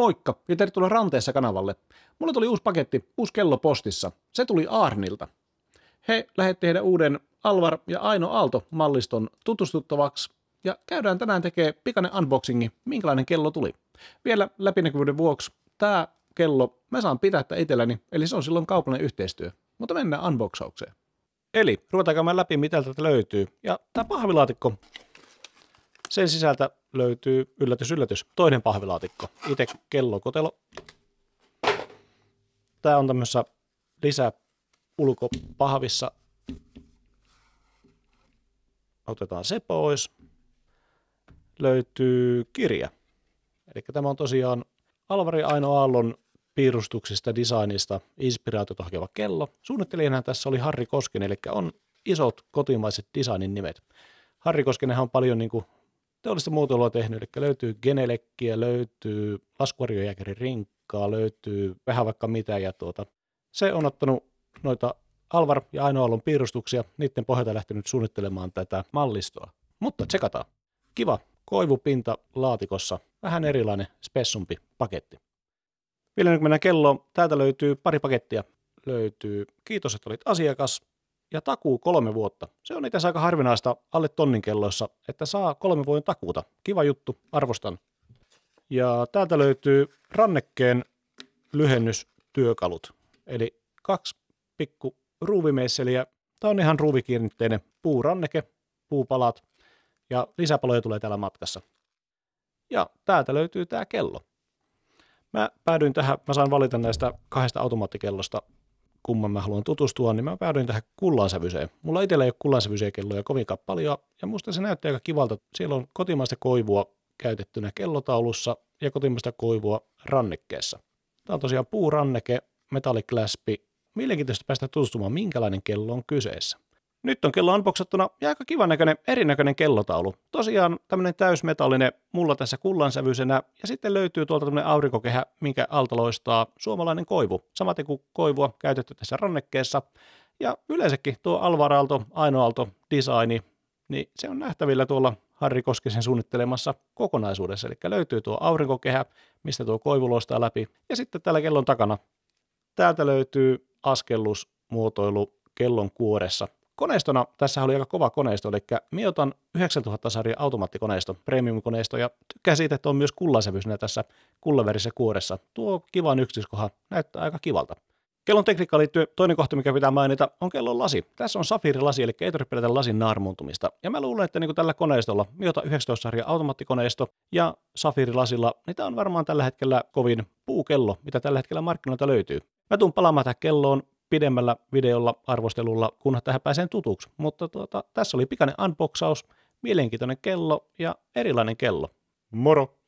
Moikka ja tervetuloa Ranteessa kanavalle. Mulla tuli uusi paketti, uusi kello postissa. Se tuli Arnilta. He lähetti heidän uuden Alvar ja Aino Aalto-malliston tutustuttavaksi ja käydään tänään tekee pikainen unboxingi, minkälainen kello tuli. Vielä läpinäkyvyyden vuoksi tämä kello mä saan pitää itselläni, eli se on silloin kaupallinen yhteistyö. Mutta mennään unboxaukseen. Eli ruvetaan käymään läpi, mitä tätä löytyy. Ja tämä pahvilaatikko, sen sisältä löytyy, yllätys, yllätys, toinen pahvilaatikko. Itse kellokotelo. Tämä on tämmöisessä lisä ulkopahvissa. Otetaan se pois. Löytyy kirja. Eli tämä on tosiaan Alvari Aino Aallon piirustuksista, designista, inspiraatiota hakeva kello. Suunnittelijana tässä oli Harri Kosken, eli on isot kotimaiset designin nimet. Harri Koskenenhan on paljon niin kuin teollista muotoilua tehnyt, eli löytyy genelekkiä, löytyy laskuvarjojääkärin rinkkaa, löytyy vähän vaikka mitä, ja tuota, se on ottanut noita Alvar ja Alun piirustuksia, niiden pohjalta lähtenyt suunnittelemaan tätä mallistoa. Mutta tsekataan. Kiva koivupinta laatikossa, vähän erilainen, spessumpi paketti. Vielä nyt mennään kelloon, täältä löytyy pari pakettia. Löytyy, kiitos, että olit asiakas, ja takuu kolme vuotta. Se on itse asiassa aika harvinaista alle tonnin kelloissa, että saa kolme vuoden takuuta. Kiva juttu, arvostan. Ja täältä löytyy rannekkeen lyhennystyökalut, eli kaksi pikku ruuvimeisseliä. Tämä on ihan ruuvikiinnitteinen puuranneke, puupalat ja lisäpaloja tulee täällä matkassa. Ja täältä löytyy tämä kello. Mä päädyin tähän, mä saan valita näistä kahdesta automaattikellosta kumman mä haluan tutustua, niin mä päädyin tähän kullansävyseen. Mulla itsellä ei ole kullansävyisiä kelloja kovinkaan paljon, ja musta se näyttää aika kivalta. Siellä on kotimaista koivua käytettynä kellotaulussa ja kotimaista koivua rannekkeessa. Tämä on tosiaan puuranneke, metallikläspi. Mielenkiintoista päästä tutustumaan, minkälainen kello on kyseessä. Nyt on kello unboxattuna ja aika kivan näköinen, erinäköinen kellotaulu. Tosiaan tämmöinen täysmetallinen, mulla tässä kullansävyisenä, ja sitten löytyy tuolta tämmöinen aurinkokehä, minkä alta loistaa suomalainen koivu. Samaten kuin koivua käytetty tässä rannekkeessa. Ja yleensäkin tuo Alvaralto, ainoalto designi, niin se on nähtävillä tuolla Harri Koskisen suunnittelemassa kokonaisuudessa. Eli löytyy tuo aurinkokehä, mistä tuo koivu loistaa läpi. Ja sitten täällä kellon takana, täältä löytyy askellusmuotoilu kellon kuoressa. Koneistona tässä oli aika kova koneisto, eli miotan 9000 sarja automaattikoneisto, premium-koneisto, ja tykkää siitä, että on myös kullansävyisenä tässä kullaverisessä kuoressa. Tuo kivan yksityiskoha näyttää aika kivalta. Kellon tekniikkaan liittyy toinen kohta, mikä pitää mainita, on kellon lasi. Tässä on safiirilasi, eli ei tarvitse pelätä lasin naarmuuntumista. Ja mä luulen, että niin tällä koneistolla, Miota 19 sarja automaattikoneisto ja safiirilasilla, niin tämä on varmaan tällä hetkellä kovin puukello, mitä tällä hetkellä markkinoilta löytyy. Mä tuun palaamaan tähän kelloon pidemmällä videolla, arvostelulla, kunhan tähän pääsee tutuksi. Mutta tuota, tässä oli pikainen unboxaus, mielenkiintoinen kello ja erilainen kello. Moro!